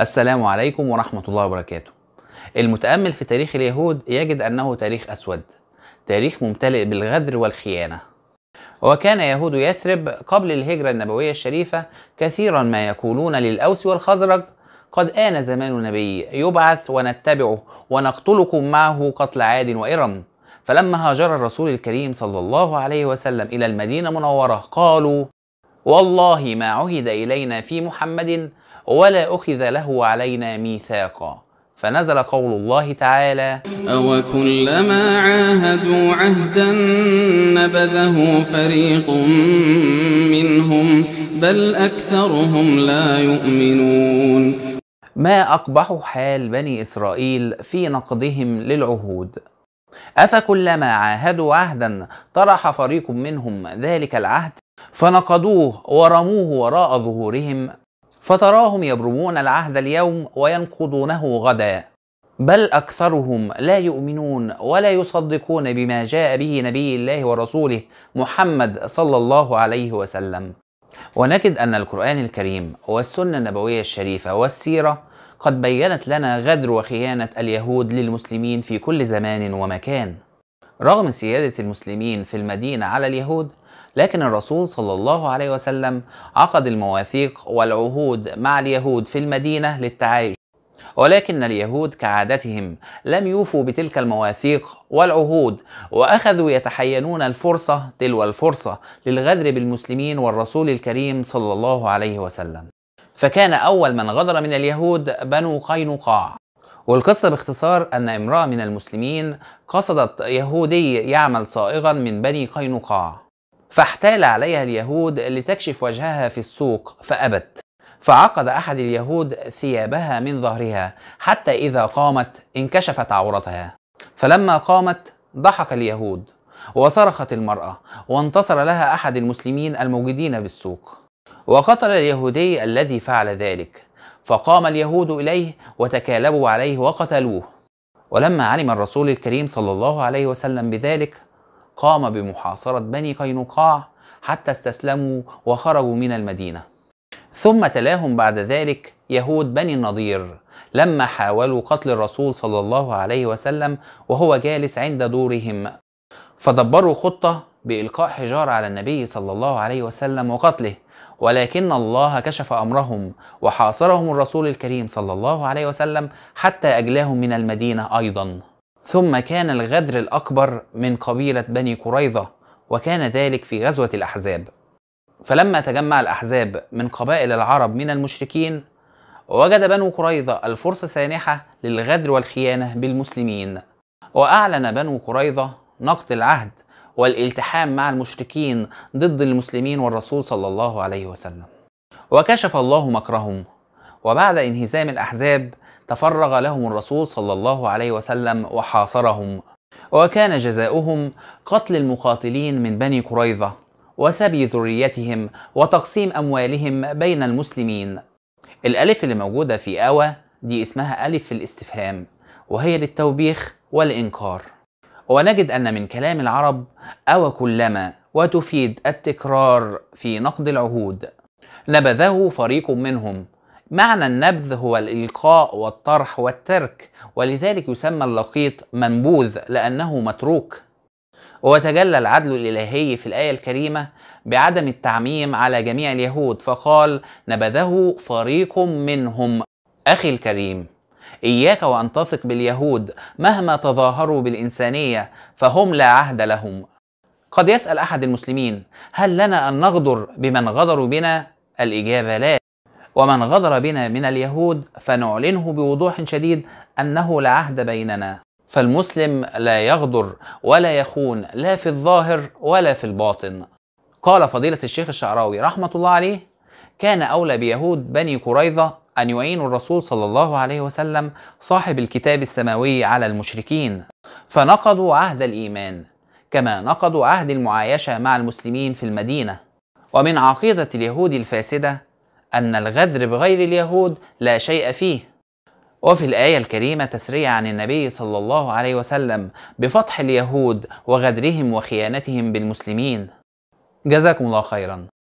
السلام عليكم ورحمة الله وبركاته المتأمل في تاريخ اليهود يجد أنه تاريخ أسود تاريخ ممتلئ بالغدر والخيانة وكان يهود يثرب قبل الهجرة النبوية الشريفة كثيرا ما يقولون للأوس والخزرج قد آن زمان النبي يبعث ونتبعه ونقتلكم معه قتل عاد وإرم فلما هاجر الرسول الكريم صلى الله عليه وسلم إلى المدينة المنورة قالوا والله ما عهد إلينا في محمد ولا أخذ له علينا ميثاقا فنزل قول الله تعالى أوكلما عاهدوا عهدا نبذه فريق منهم بل أكثرهم لا يؤمنون ما أقبح حال بني إسرائيل في نقضهم للعهود أفكلما عاهدوا عهدا طرح فريق منهم ذلك العهد فنقضوه ورموه وراء ظهورهم فتراهم يبرمون العهد اليوم وينقضونه غدا بل اكثرهم لا يؤمنون ولا يصدقون بما جاء به نبي الله ورسوله محمد صلى الله عليه وسلم ونجد ان القران الكريم والسنه النبويه الشريفه والسيره قد بينت لنا غدر وخيانه اليهود للمسلمين في كل زمان ومكان رغم سياده المسلمين في المدينه على اليهود لكن الرسول صلى الله عليه وسلم عقد المواثيق والعهود مع اليهود في المدينة للتعايش ولكن اليهود كعادتهم لم يوفوا بتلك المواثيق والعهود واخذوا يتحينون الفرصه تلو الفرصه للغدر بالمسلمين والرسول الكريم صلى الله عليه وسلم. فكان اول من غدر من اليهود بنو قينقاع. والقصه باختصار ان امراه من المسلمين قصدت يهودي يعمل صائغا من بني قينقاع فاحتال عليها اليهود لتكشف وجهها في السوق فأبت فعقد أحد اليهود ثيابها من ظهرها حتى إذا قامت انكشفت عورتها فلما قامت ضحك اليهود وصرخت المرأة وانتصر لها أحد المسلمين الموجودين بالسوق وقتل اليهودي الذي فعل ذلك فقام اليهود إليه وتكالبوا عليه وقتلوه ولما علم الرسول الكريم صلى الله عليه وسلم بذلك قام بمحاصرة بني قينقاع حتى استسلموا وخرجوا من المدينة ثم تلاهم بعد ذلك يهود بني النضير لما حاولوا قتل الرسول صلى الله عليه وسلم وهو جالس عند دورهم فدبروا خطة بإلقاء حجارة على النبي صلى الله عليه وسلم وقتله ولكن الله كشف أمرهم وحاصرهم الرسول الكريم صلى الله عليه وسلم حتى أجلاهم من المدينة أيضاً ثم كان الغدر الأكبر من قبيلة بني قريظة وكان ذلك في غزوة الأحزاب فلما تجمع الأحزاب من قبائل العرب من المشركين وجد بنو قريظة الفرصة سانحة للغدر والخيانة بالمسلمين وأعلن بنو قريظة نقض العهد والالتحام مع المشركين ضد المسلمين والرسول صلى الله عليه وسلم وكشف الله مكرهم وبعد انهزام الأحزاب تفرغ لهم الرسول صلى الله عليه وسلم وحاصرهم وكان جزاؤهم قتل المقاتلين من بني قريظة وسبي ذريتهم وتقسيم أموالهم بين المسلمين الألف اللي موجودة في آوى دي اسمها ألف الاستفهام وهي للتوبيخ والإنكار ونجد أن من كلام العرب اوى كلما وتفيد التكرار في نقد العهود نبذه فريق منهم معنى النبذ هو الإلقاء والطرح والترك ولذلك يسمى اللقيط منبوذ لأنه متروك وتجلى العدل الإلهي في الآية الكريمة بعدم التعميم على جميع اليهود فقال نبذه فريق منهم أخي الكريم إياك وأن تثق باليهود مهما تظاهروا بالإنسانية فهم لا عهد لهم قد يسأل أحد المسلمين هل لنا أن نغدر بمن غدروا بنا؟ الإجابة لا ومن غدر بنا من اليهود فنعلنه بوضوح شديد أنه لا عهد بيننا فالمسلم لا يغدر ولا يخون لا في الظاهر ولا في الباطن قال فضيلة الشيخ الشعراوي رحمة الله عليه كان أولى بيهود بني قريظة أن يعينوا الرسول صلى الله عليه وسلم صاحب الكتاب السماوي على المشركين فنقضوا عهد الإيمان كما نقضوا عهد المعايشة مع المسلمين في المدينة ومن عقيدة اليهود الفاسدة أن الغدر بغير اليهود لا شيء فيه وفي الآية الكريمة تسرية عن النبي صلى الله عليه وسلم بفتح اليهود وغدرهم وخيانتهم بالمسلمين جزاكم الله خيرا